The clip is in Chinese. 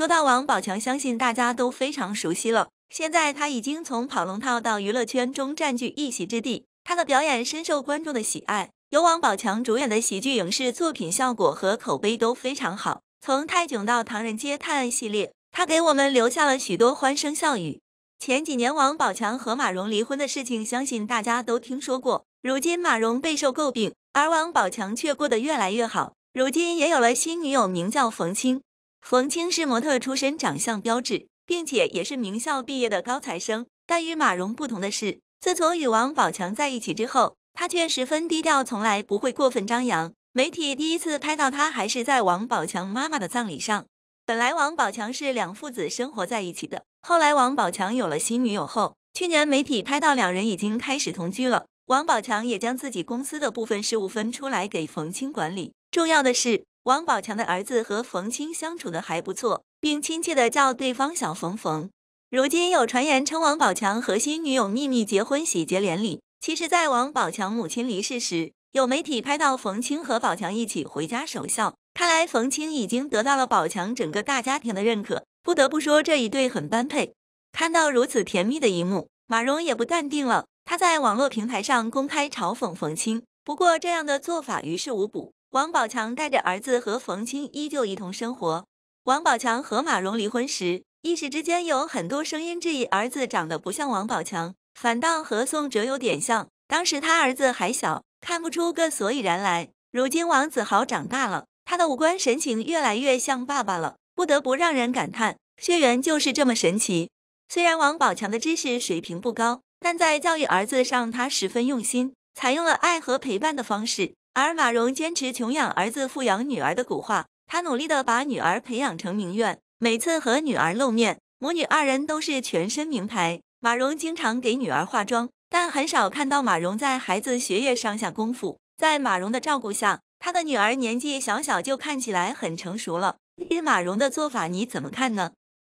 说到王宝强，相信大家都非常熟悉了。现在他已经从跑龙套到娱乐圈中占据一席之地，他的表演深受观众的喜爱。由王宝强主演的喜剧影视作品效果和口碑都非常好。从《泰囧》到《唐人街探案》系列，他给我们留下了许多欢声笑语。前几年王宝强和马蓉离婚的事情，相信大家都听说过。如今马蓉备受诟病，而王宝强却过得越来越好，如今也有了新女友，名叫冯清。冯清是模特出身，长相标致，并且也是名校毕业的高材生。但与马蓉不同的是，自从与王宝强在一起之后，他却十分低调，从来不会过分张扬。媒体第一次拍到他，还是在王宝强妈妈的葬礼上。本来王宝强是两父子生活在一起的，后来王宝强有了新女友后，去年媒体拍到两人已经开始同居了。王宝强也将自己公司的部分事务分出来给冯清管理。重要的是。王宝强的儿子和冯清相处的还不错，并亲切的叫对方“小冯冯”。如今有传言称王宝强和新女友秘密结婚，喜结连理。其实，在王宝强母亲离世时，有媒体拍到冯清和宝强一起回家守孝。看来冯清已经得到了宝强整个大家庭的认可。不得不说，这一对很般配。看到如此甜蜜的一幕，马蓉也不淡定了，她在网络平台上公开嘲讽冯清。不过这样的做法于事无补。王宝强带着儿子和冯清依旧一同生活。王宝强和马蓉离婚时，一时之间有很多声音质疑儿子长得不像王宝强，反倒和宋哲有点像。当时他儿子还小，看不出个所以然来。如今王子豪长大了，他的五官神情越来越像爸爸了，不得不让人感叹，血缘就是这么神奇。虽然王宝强的知识水平不高，但在教育儿子上他十分用心。采用了爱和陪伴的方式，而马蓉坚持“穷养儿子，富养女儿”的古话。她努力的把女儿培养成名媛，每次和女儿露面，母女二人都是全身名牌。马蓉经常给女儿化妆，但很少看到马蓉在孩子学业上下功夫。在马蓉的照顾下，她的女儿年纪小小就看起来很成熟了。对马蓉的做法你怎么看呢？